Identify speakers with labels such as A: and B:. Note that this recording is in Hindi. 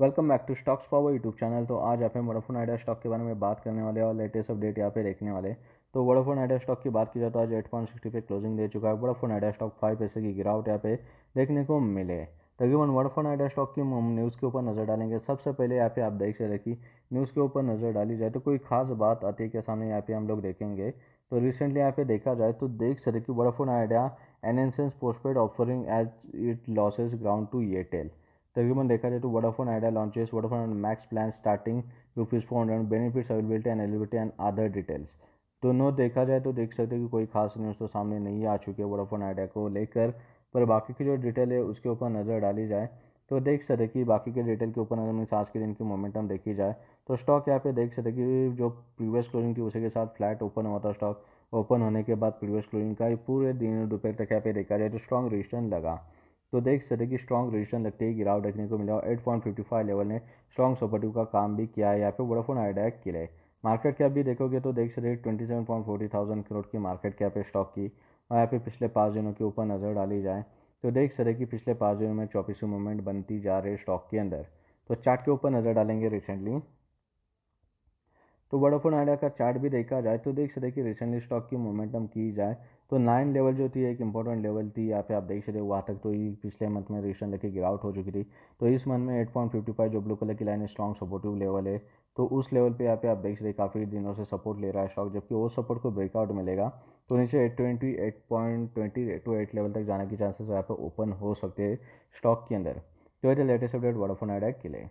A: welcome back to stocks power YouTube channel तो आज आप वोडाफोन आइडिया स्टॉक के बारे में बात करने वाले और लेटेस्ट अपडेट यहाँ पे देखने वाले तो वोडाफोन आइडिया स्टॉक की बात की जाए तो आज एट पॉइंट सिक्सटी पे क्लोजिंग दे चुका है वोडाफोन आइडिया स्टॉक फाइव पैसे की गिरावट यहाँ पे देखने को मिले तकरीबन वोडाफोन आइडिया स्टॉक की हम न्यूज़ के ऊपर नज़र डालेंगे सबसे पहले यहाँ पे आप देख सकते कि न्यूज़ के ऊपर नज़र डाली जाए तो कोई खास बात आती है के सामने यहाँ पे हम लोग देखेंगे तो रिसेंटली यहाँ पे देखा जाए तो देख सकते कि Vodafone Idea enhances postpaid offering as it loses ground to Airtel तो देखा जाए तो to तो Vodafone Idea Vodafone and max plan starting rupees four hundred benefits availability and eligibility and other details तो नो देखा जाए तो देख सकते हैं कि कोई खास न्यूज़ तो सामने नहीं आ चुकी है वोडाफोन आइडिया को लेकर पर बाकी की जो डिटेल है उसके ऊपर नज़र डाली जाए तो देख सकते कि बाकी के डिटेल के ऊपर अगर मैं आज के दिन की मोमेंटम देखी जाए तो स्टॉक यहाँ पे देख सकते कि जो प्रीवियस क्लोजिंग थी उसी के साथ फ्लैट ओपन हुआ था स्टॉक ओपन होने के बाद प्रीवियस क्लोजिंग का पूरे दिन दोपहर तक यहाँ पे देखा जाए तो स्ट्रॉन्ग रजिस्टर्न लगा तो देख सकते कि स्ट्रॉन्ग रजिस्टेंस लगते ही गिराव देखने को मिला और eight point fifty five level ने स्ट्रॉन्ग सपोर्टिव का काम भी किया है यहाँ पे वोडाफोन आइडिया किया है मार्केट कैप भी देखोगे तो देख सकते twenty seven point forty thousand crore की मार्केट कैप है स्टॉक की और यहाँ पे पिछले पाँच दिनों के ऊपर नज़र डाली जाए तो देख सकते कि पिछले पाँच दिनों में चौबीसों मूवमेंट बनती जा रही है स्टॉक के अंदर तो चार्ट के ऊपर नज़र डालेंगे रिसेंटली तो वोडाफोन आइडिया का चार्ट भी देखा जाए तो देख सकते कि रिसेंटली स्टॉक की मोमेंटम की जाए तो नाइन लेवल जो थी एक इंपॉर्टेंट लेवल थी यहाँ पे आप देख सकते वहाँ तक तो ही पिछले मंथ में रिसेंट लेके गिरावट हो चुकी थी तो इस मंथ में एट पॉइंट फिफ्टी फाइव जो ब्लू कलर की लाइन स्ट्रॉन्ग सपोर्टिव लेवल है तो उस लेवल पे यहाँ पे आप देख सकते काफ़ी दिनों से सपोर्ट ले रहा है स्टॉक जबकि वो सपोर्ट को ब्रेकआउट मिलेगा तो नीचे eight twenty eight point twenty two eight level तक जाने के चांसेस यहाँ पे ओपन हो सकते हैं स्टॉक के अंदर तो ये लेटेस्ट अपडेट वोडाफोन आइडिया के लिए